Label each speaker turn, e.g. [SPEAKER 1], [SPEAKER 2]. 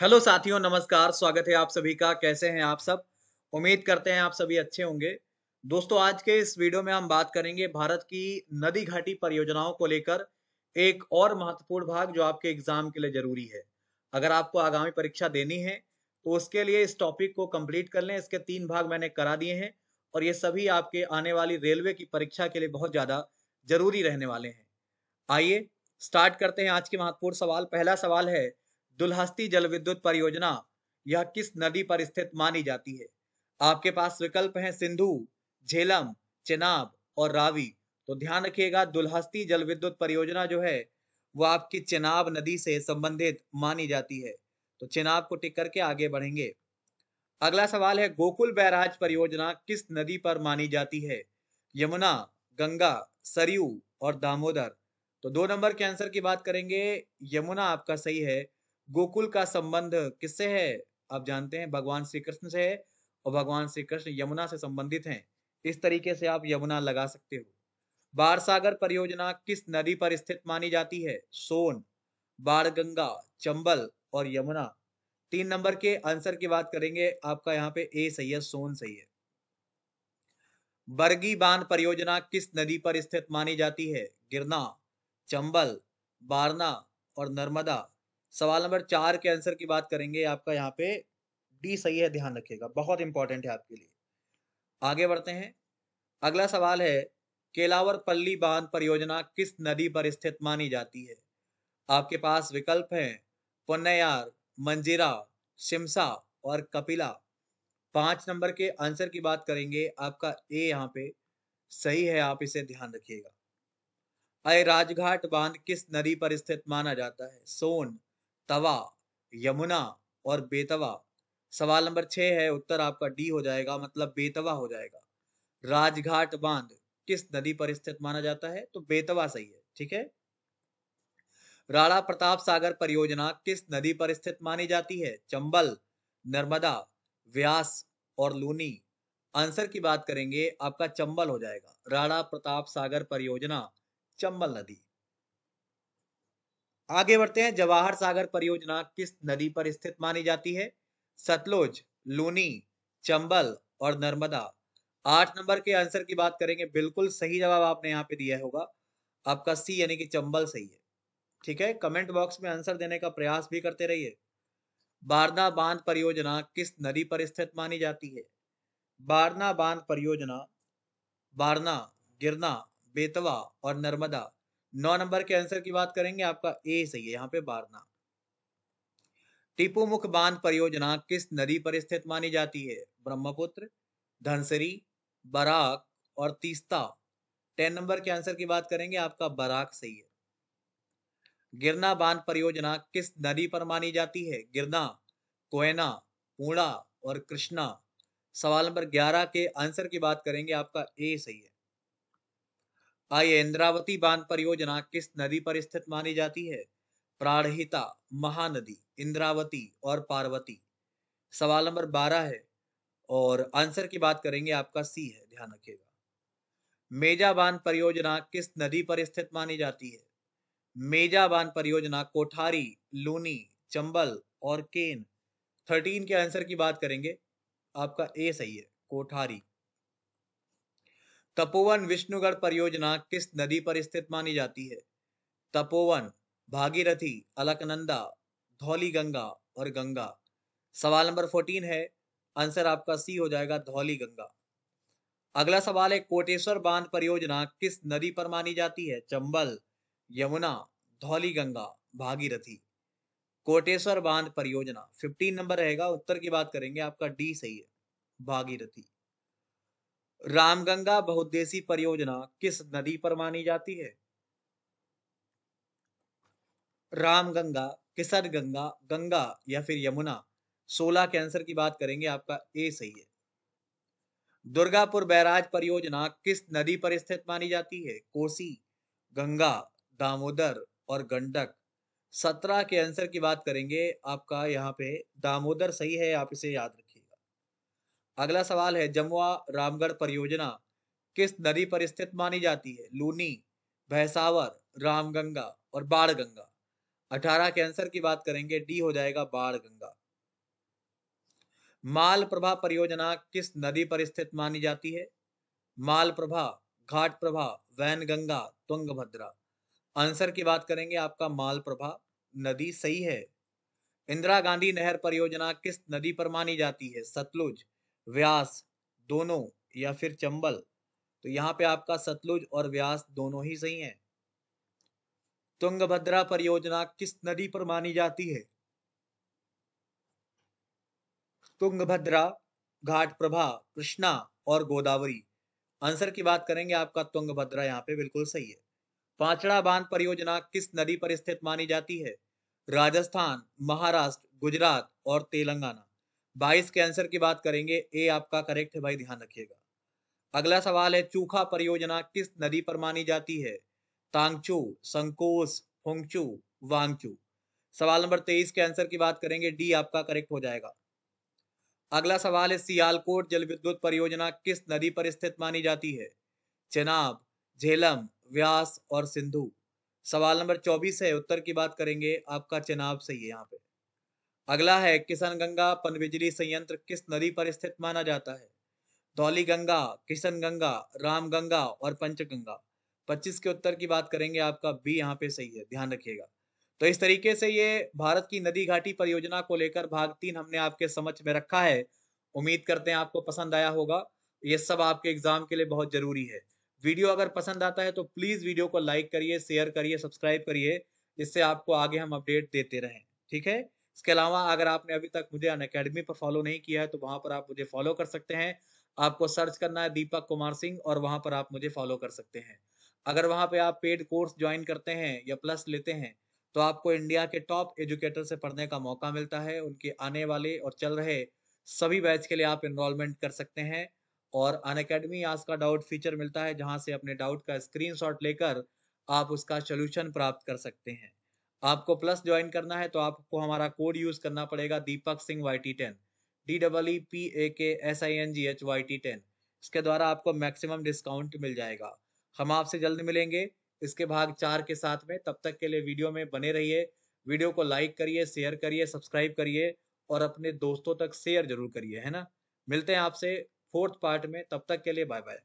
[SPEAKER 1] hello साथियों नमस्कार स्वागत है आप सभी का कैसे हैं आप सब उम्मीद करते हैं आप सभी अच्छे होंगे दोस्तों आज के इस वीडियो में हम बात करेंगे भारत की नदी घाटी परियोजनाओं को लेकर एक और महत्वपूर्ण भाग जो आपके एग्जाम के लिए जरूरी है अगर आपको आगामी परीक्षा देनी है तो उसके लिए इस टॉपिक को कंप्लीट कर लें इसके तीन भाग मैंने करा दिए हैं और ये सभी आपके आने वाली रेलवे की परीक्षा के लिए बहुत ज़्यादा जरूरी रहने वाले हैं आइए स्टार्ट करते हैं आज के महत्वपूर्ण सवाल पहला सवाल है दुलहस्ती विद्युत परियोजना यह किस नदी पर स्थित मानी जाती है आपके पास विकल्प हैं सिंधु झेलम चेनाब और रावी तो ध्यान रखिएगा दुलहस्ती विद्युत परियोजना जो है वह आपकी चेनाब नदी से संबंधित मानी जाती है तो चेनाब को टिक करके आगे बढ़ेंगे अगला सवाल है गोकुल बैराज परियोजना किस नदी पर मानी जाती है यमुना गंगा सरयू और दामोदर तो दो नंबर के आंसर की बात करेंगे यमुना आपका सही है गोकुल का संबंध किससे है आप जानते हैं भगवान श्री कृष्ण से है और भगवान श्री कृष्ण यमुना से संबंधित हैं इस तरीके से आप यमुना लगा सकते हो बारसागर परियोजना किस नदी पर स्थित मानी जाती है सोन बाणगंगा चंबल और यमुना तीन नंबर के आंसर की बात करेंगे आपका यहाँ पे ए सही है सोन सही है बरगी बांध परियोजना किस नदी पर स्थित मानी जाती है गिरना चंबल बारना और नर्मदा सवाल नंबर चार के आंसर की बात करेंगे आपका यहाँ पे डी सही है ध्यान रखिएगा बहुत इंपॉर्टेंट है आपके लिए आगे बढ़ते हैं अगला सवाल है केलावर पल्ली बांध परियोजना किस नदी पर स्थित मानी जाती है आपके पास विकल्प हैं पुन्नयार मंजिरा शिमसा और कपिला पांच नंबर के आंसर की बात करेंगे आपका ए यहाँ पे सही है आप इसे ध्यान रखिएगा अय राजघाट बांध किस नदी पर स्थित माना जाता है सोन तवा यमुना और बेतवा सवाल नंबर छह है उत्तर आपका डी हो जाएगा मतलब बेतवा हो जाएगा राजघाट बांध किस नदी पर स्थित माना जाता है तो बेतवा सही है ठीक है राणा प्रताप सागर परियोजना किस नदी पर स्थित मानी जाती है चंबल नर्मदा व्यास और लूनी आंसर की बात करेंगे आपका चंबल हो जाएगा राणा प्रताप सागर परियोजना चंबल नदी आगे बढ़ते हैं जवाहर सागर परियोजना किस नदी पर स्थित मानी जाती है सतलुज लूनी चंबल और नर्मदा आठ नंबर के आंसर की बात करेंगे बिल्कुल सही जवाब आपने यहाँ पे दिया होगा आपका सी यानी कि चंबल सही है ठीक है कमेंट बॉक्स में आंसर देने का प्रयास भी करते रहिए बारना बांध परियोजना किस नदी पर स्थित मानी जाती है बारना बांध परियोजना बारना गिरना बेतवा और नर्मदा नौ नंबर के आंसर की बात करेंगे आपका ए सही है यहाँ पे बारना टीपू मुख बांध परियोजना किस नदी पर स्थित मानी जाती है ब्रह्मपुत्र धनसरी बराक और तीस्ता टेन नंबर के आंसर की बात करेंगे आपका बराक सही है गिरना बांध परियोजना किस नदी पर मानी जाती है गिरना कोयना पूड़ा और कृष्णा सवाल नंबर ग्यारह के आंसर की बात करेंगे आपका ए सही है आइए इंद्रावती बांध परियोजना किस नदी पर स्थित मानी जाती है प्राणहिता महानदी इंद्रावती और पार्वती सवाल नंबर बारह है और आंसर की बात करेंगे आपका सी है ध्यान रखिएगा मेजा बांध परियोजना किस नदी पर स्थित मानी जाती है मेजा बांध परियोजना कोठारी लूनी चंबल और केन थर्टीन के आंसर की बात करेंगे आपका ए सही है कोठारी तपोवन विष्णुगढ़ परियोजना किस नदी पर स्थित मानी जाती है तपोवन भागीरथी अलकनंदा धौली गंगा और गंगा सवाल नंबर फोर्टीन है आंसर आपका सी हो जाएगा धौली गंगा अगला सवाल है कोटेश्वर बांध परियोजना किस नदी पर मानी जाती है चंबल यमुना धौली गंगा भागीरथी कोटेश्वर बांध परियोजना 15 नंबर रहेगा उत्तर की बात करेंगे आपका डी सही है भागीरथी रामगंगा बहुद्देशी परियोजना किस नदी पर मानी जाती है रामगंगा किसर गंगा गंगा या फिर यमुना सोलह के आंसर की बात करेंगे आपका ए सही है दुर्गापुर बैराज परियोजना किस नदी पर स्थित मानी जाती है कोसी गंगा दामोदर और गंडक सत्रह के आंसर की बात करेंगे आपका यहाँ पे दामोदर सही है आप इसे याद रखें अगला सवाल है जमुआ रामगढ़ परियोजना किस नदी पर स्थित मानी जाती है लूनी भैसावर रामगंगा और बाढ़ गंगा अठारह के आंसर की बात करेंगे डी हो जाएगा बाढ़ गंगा माल प्रभा परियोजना किस नदी पर स्थित मानी जाती है Malaprabha Ghataprabha Wainganga Tungabhadra answer की बात करेंगे आपका माल प्रभा नदी सही है इंदिरा गांधी नहर परियोजना किस नदी पर मानी जाती है सतलुज व्यास दोनों या फिर चंबल तो यहाँ पे आपका सतलुज और व्यास दोनों ही सही हैं तुंगभद्रा परियोजना किस नदी पर मानी जाती है तुंगभद्रा घाट प्रभा कृष्णा और गोदावरी आंसर की बात करेंगे आपका तुंगभद्रा यहाँ पे बिल्कुल सही है पांचड़ा बांध परियोजना किस नदी पर स्थित मानी जाती है राजस्थान महाराष्ट्र गुजरात और तेलंगाना बाईस के आंसर की बात करेंगे ए आपका करेक्ट है भाई ध्यान रखिएगा अगला सवाल है चूखा परियोजना किस नदी पर मानी जाती है तांगचू संकोस होंगचू वांगचू सवाल नंबर तेईस के आंसर की बात करेंगे डी आपका करेक्ट हो जाएगा अगला सवाल है सियालकोट जल विद्युत परियोजना किस नदी पर स्थित मानी जाती है चेनाब झेलम व्यास और सिंधु सवाल नंबर चौबीस है उत्तर की बात करेंगे आपका चेनाब सही है यहाँ पे अगला है किशन गंगा पनबिजली संयंत्र किस नदी पर स्थित माना जाता है धौली गंगा किशन गंगा राम गंगा और पंचगंगा 25 के उत्तर की बात करेंगे आपका बी यहाँ पे सही है ध्यान रखिएगा तो इस तरीके से ये भारत की नदी घाटी परियोजना को लेकर भाग तीन हमने आपके समझ में रखा है उम्मीद करते हैं आपको पसंद आया होगा ये सब आपके एग्जाम के लिए बहुत जरूरी है वीडियो अगर पसंद आता है तो प्लीज वीडियो को लाइक करिए शेयर करिए सब्सक्राइब करिए जिससे आपको आगे हम अपडेट देते रहें ठीक है इसके अलावा अगर आपने अभी तक मुझे अन अकेडमी पर फॉलो नहीं किया है तो वहाँ पर आप मुझे फॉलो कर सकते हैं आपको सर्च करना है दीपक कुमार सिंह और वहाँ पर आप मुझे फॉलो कर सकते हैं अगर वहाँ पे आप पेड कोर्स ज्वाइन करते हैं या प्लस लेते हैं तो आपको इंडिया के टॉप एजुकेटर से पढ़ने का मौका मिलता है उनके आने वाले और चल रहे सभी बैच के लिए आप इनरोलमेंट कर सकते हैं और अन अकेडमी आज का डाउट फीचर मिलता है जहाँ से अपने डाउट का स्क्रीनशॉट लेकर आप उसका सोल्यूशन प्राप्त कर सकते हैं आपको प्लस ज्वाइन करना है तो आपको हमारा कोड यूज करना पड़ेगा Deepak Singh Y T ten D double E P A K S I N G H Y T ten इसके द्वारा आपको मैक्सिमम डिस्काउंट मिल जाएगा हम आपसे जल्द मिलेंगे इसके भाग चार के साथ में तब तक के लिए वीडियो में बने रहिए वीडियो को लाइक करिए शेयर करिए सब्सक्राइब करिए और अपने दोस्तों तक शेयर जरूर करिए है ना मिलते हैं आपसे फोर्थ पार्ट में तब तक के लिए बाय बाय